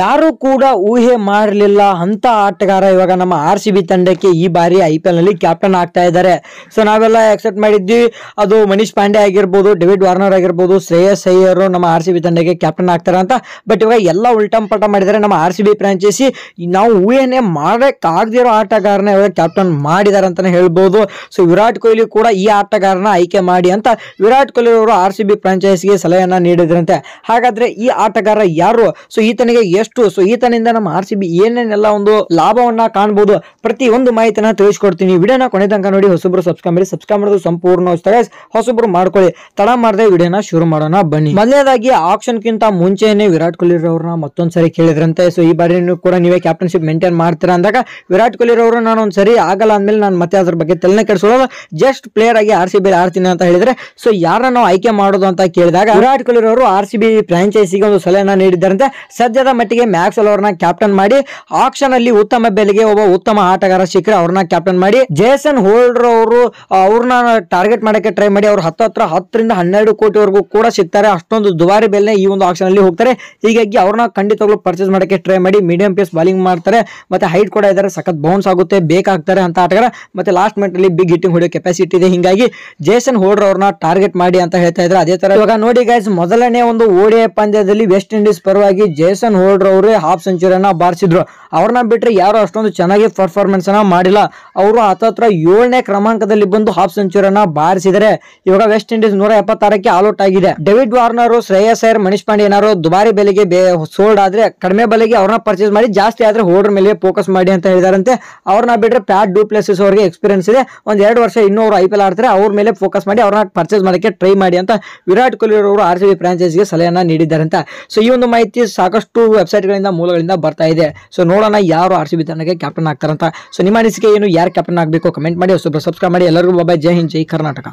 ಯಾರು ಕೂಡ ಊಹೆ ಮಾಡಲಿಲ್ಲ ಅಂತ ಆಟಗಾರ ಇವಾಗ ನಮ್ಮ ಆರ್ ಸಿ ಬಿ ತಂಡಕ್ಕೆ ಈ ಬಾರಿ ಐ ಪಿ ಎಲ್ ನಲ್ಲಿ ಕ್ಯಾಪ್ಟನ್ ಆಗ್ತಾ ಇದ್ದಾರೆ ಸೊ ನಾವೆಲ್ಲ ಎಕ್ಸೆಪ್ಟ್ ಮಾಡಿದ್ವಿ ಅದು ಮನೀಶ್ ಪಾಂಡೆ ಆಗಿರ್ಬೋದು ಡೇವಿಡ್ ವಾರ್ನರ್ ಆಗಿರ್ಬೋದು ಶ್ರೇಯಸ್ ಅಯ್ಯರ್ ನಮ್ಮ ಆರ್ ಸಿ ಬಿ ತಂಡಕ್ಕೆ ಕ್ಯಾಪ್ಟನ್ ಆಗ್ತಾರೆ ಅಂತ ಬಟ್ ಇವಾಗ ಎಲ್ಲ ಉಲ್ಟಂ ಪಟ ಮಾಡಿದ್ದಾರೆ ನಮ್ಮ ಆರ್ ಸಿ ಬಿ ಫ್ರಾಂಚೈಸಿ ನಾವು ಊಹೆನೇ ಮಾಡೋಕ್ಕಾಗದಿರೋ ಆಟಗಾರನ ಇವಾಗ ಕ್ಯಾಪ್ಟನ್ ಮಾಡಿದಾರೆ ಅಂತಲೇ ಹೇಳ್ಬೋದು ಸೊ ವಿರಾಟ್ ಕೊಹ್ಲಿ ಕೂಡ ಈ ಆಟಗಾರನ ಆಯ್ಕೆ ಮಾಡಿ ಅಂತ ವಿರಾಟ್ ಕೊಹ್ಲಿ ಅವರು ಆರ್ ಸಿ ಬಿ ಫ್ರಾಂಚೈಸಿಗೆ ಸಲಹೆಯನ್ನು ನೀಡಿದ್ರಂತೆ ಹಾಗಾದರೆ ಈ ಆಟಗಾರ ಯಾರು ಸೊ ಈತನಿಗೆ ಎಷ್ಟು ಸೊ ಈತನಿಂದ ನಮ್ಮ ಆರ್ ಸಿ ಬಿ ಏನೇನೆಲ್ಲ ಒಂದು ಲಾಭವನ್ನ ಕಾಣಬಹುದು ಪ್ರತಿ ಒಂದು ಮಾಹಿತಿನ ತಿಳಿಸ್ಕೊಡ್ತೀನಿ ವಿಡಿಯೋನ ಕೊನೆ ತನಕ ನೋಡಿ ಹೊಸಬ್ರು ಸಬ್ಸ್ಕ್ರೈಬ್ ಮಾಡಿ ಸಬ್ಸ್ಕ್ರೈಬ್ ಮಾಡೋದು ಸಂಪೂರ್ಣ ಹೊಸಬ್ರು ಮಾಡ್ಕೊಳ್ಳಿ ತಡ ಮಾಡದೆ ವಿಡಿಯೋನ ಶುರು ಮಾಡೋಣ ಬನ್ನಿ ಮೊದಲನೇದಾಗಿ ಆಕ್ಷನ್ ಕಿಂತ ಮುಂಚೆನೆ ವಿರಾಟ್ ಕೊಹ್ಲಿ ಅವ್ರನ್ನ ಮತ್ತೊಂದ್ಸರಿ ಕೇಳಿದ್ರಂತೆ ಸೊ ಈ ಬಾರಿ ಕೂಡ ನೀವೇ ಕ್ಯಾಪ್ಟನ್ಶಿಪ್ ಮೇಂಟೈನ್ ಮಾಡ್ತೀರಾ ಅಂದಾಗ ವಿರಾಟ್ ಕೊಹ್ಲಿ ಅವರು ನಾನು ಸರಿ ಆಗಲ್ಲ ಅಂದ್ಮೇಲೆ ನಾನು ಮತ್ತೆ ಅದ್ರ ಬಗ್ಗೆ ತಲೆನೇ ಕೆಡಿಸೋದು ಜಸ್ಟ್ ಪ್ಲೇಯರ್ ಆಗಿ ಆರ್ ಸಿ ಬಿ ಆಡ್ತೀನಿ ಅಂತ ಹೇಳಿದ್ರೆ ಸೊ ಯಾರನ್ನ ನಾವು ಆಯ್ಕೆ ಮಾಡೋದು ಅಂತ ಕೇಳಿದಾಗ ವಿರಾಟ್ ಕೊಹ್ಲಿ ಅವರು ಆರ್ ಸಿ ಬಿ ಫ್ರಾಂಚೈಸಿಗೆ ಒಂದು ಸಲಹೆ ನೀಡಿದ್ರಂತೆ ಸದ್ಯದ ಮಟ್ಟಿಗೆ ಮ್ಯಾಕ್ಸ್ ಅವ್ರನ್ನ ಕ್ಯಾಪ್ಟನ್ ಮಾಡಿ ಆಕ್ಷನ್ ಅಲ್ಲಿ ಉತ್ತಮ ಬೆಲೆಗೆ ಒಬ್ಬ ಉತ್ತಮ ಆಟಗಾರ ಸಿಕ್ಕರೆ ಅವ್ರನ್ನ ಕ್ಯಾಪ್ಟನ್ ಮಾಡಿ ಜೇಸನ್ ಹೋಲ್ಡರ್ ಅವರು ಅವ್ರನ್ನ ಟಾರ್ಗೆಟ್ ಮಾಡಕ್ಕೆ ಟ್ರೈ ಮಾಡಿ ಅವ್ರು ಹತ್ತತ್ರ ಹತ್ತರಿಂದ ಹನ್ನೆರಡು ಕೋಟಿವರೆಗೂ ಕೂಡ ಸಿಗ್ತಾರೆ ಅಷ್ಟೊಂದು ದುಬಾರಿ ಬೆಲೆ ಈ ಒಂದು ಆಕ್ಷನ್ ಅಲ್ಲಿ ಹೋಗ್ತಾರೆ ಹೀಗಾಗಿ ಅವ್ರನ್ನ ಖಂಡಿತವಾಗ್ಲೂ ಪರ್ಚೇಸ್ ಮಾಡಕ್ಕೆ ಟ್ರೈ ಮಾಡಿ ಮೀಡಿಯಂ ಪೇಸ್ ಬಾಲಿಂಗ್ ಮಾಡ್ತಾರೆ ಮತ್ತೆ ಹೈಟ್ ಕೂಡ ಇದಾರೆ ಸಖತ್ ಬೌನ್ಸ್ ಆಗುತ್ತೆ ಬೇಕಾಗ್ತಾರೆ ಅಂತ ಆಟಗಾರ ಮತ್ತೆ ಲಾಸ್ಟ್ ಮಿನಿಟ್ ಅಲ್ಲಿ ಬಿಗ್ ಹಿಟ್ಟಿಂಗ್ ಹೊಡೆಯೋ ಕೆಪಾಸಿಟಿ ಇದೆ ಹಿಂಗಾಗಿ ಜೇಸನ್ ಹೋಲ್ಡರ್ ಅವ್ರನ್ನ ಟಾರ್ಗೆಟ್ ಮಾಡಿ ಅಂತ ಹೇಳ್ತಾ ಇದ್ದಾರೆ ಅದೇ ತರ ಇವಾಗ ನೋಡಿ ಗೈಸ್ ಮೊದಲನೇ ಒಂದು ಓಡಿಐ ಪಂದ್ಯದಲ್ಲಿ ವೆಸ್ಟ್ ಇಂಡೀಸ್ ಪರವಾಗಿ ಜೇಸನ್ ಹೋಲ್ಡ್ ಗೌಡ್ರ ಅವರೇ ಹಾಫ್ ಸೆಂಚುರಿಯನ್ನ ಬಾರಿಸಿದ್ರು ಅವ್ರನ್ನ ಬಿಟ್ಟರೆ ಯಾರು ಅಷ್ಟೊಂದು ಚೆನ್ನಾಗಿ ಪರ್ಫಾರ್ಮೆನ್ಸ್ ಮಾಡಿಲ್ಲ ಅವರು ಹತ್ತತ್ರ ಏಳನೇ ಕ್ರಮಾಂಕದಲ್ಲಿ ಬಂದು ಹಾಫ್ ಸೆಂಚುರಿಯನ್ನ ಬಾರಿಸಿದರೆ ಇವಾಗ ವೆಸ್ಟ್ ಇಂಡೀಸ್ ನೂರ ಎಪ್ಪತ್ತಾರಕ್ಕೆ ಔಟ್ ಆಗಿದೆ ಡೇವಿಡ್ ವಾರ್ನರ್ ಶ್ರೇಯಸ್ ಐರ್ ಮನೀಶ್ ಪಾಂಡೆ ದುಬಾರಿ ಬೆಲೆಗೆ ಸೋಲ್ಡ್ ಆದ್ರೆ ಕಡಿಮೆ ಬೆಲೆಗೆ ಅವ್ರನ್ನ ಪರ್ಚೇಸ್ ಮಾಡಿ ಜಾಸ್ತಿ ಆದ್ರೆ ಹೋಲ್ಡರ್ ಮೇಲೆ ಫೋಕಸ್ ಮಾಡಿ ಅಂತ ಹೇಳಿದಾರಂತೆ ಅವ್ರನ್ನ ಬಿಟ್ರೆ ಪ್ಯಾಟ್ ಡೂ ಪ್ಲೇಸಸ್ ಅವ್ರಿಗೆ ಎಕ್ಸ್ಪೀರಿಯನ್ಸ್ ಇದೆ ಒಂದ್ ಎರಡು ವರ್ಷ ಇನ್ನೂ ಅವರು ಐ ಪಿ ಎಲ್ ಆಡ್ತಾರೆ ಅವ್ರ ಮೇಲೆ ಫೋಕಸ್ ಮಾಡಿ ಅವ್ರನ್ನ ಪರ್ಚೇಸ್ ಮಾಡೋಕ್ಕೆ ಟ್ರೈ ಮಾಡಿ ಅಂತ ವಿರಾಟ್ ಕೊಹ್ಲಿ ಅವರು ಆರ್ ಸಿ ಬಿ ಫ್ರಾಂಚೈಸ್ಗೆ ಸಲಹೆಯನ್ನ ನೀಡಿದ್ದಾರೆ ಅಂತ ಸೊ ಈ ಒಂದು ಮಾಹಿತಿ ಸಾಕಷ್ಟು ವೆಬ್ಸೈಟ್ಗಳಿಂದ ಮೂಲಗಳಿಂದ ಬರ್ತಾ ಇದೆ ಸೊ ನೋಡೋಣ ಯಾರು ಆರ್ ಸಿ ಬಿ ತಂಡಕ್ಕೆ ಕ್ಯಾಪ್ಟನ್ ಆಗ್ತಾರಂತ ಸೊ ನಿಮ್ಮ ಅನಿಸಿಕೆ ಏನು ಯಾರು ಕ್ಯಾಪ್ಟನ್ ಆಗಬೇಕು ಕಮೆಂಟ್ ಮಾಡಿ ಸ್ವಲ್ಪ ಸಬ್ಸ್ಕ್ರೈಬ್ ಮಾಡಿ ಎಲ್ಲರಿಗೂ ಬಾಬಾ ಜೈ ಹಿಂದ್ ಜೈ ಕರ್ನಾಟಕ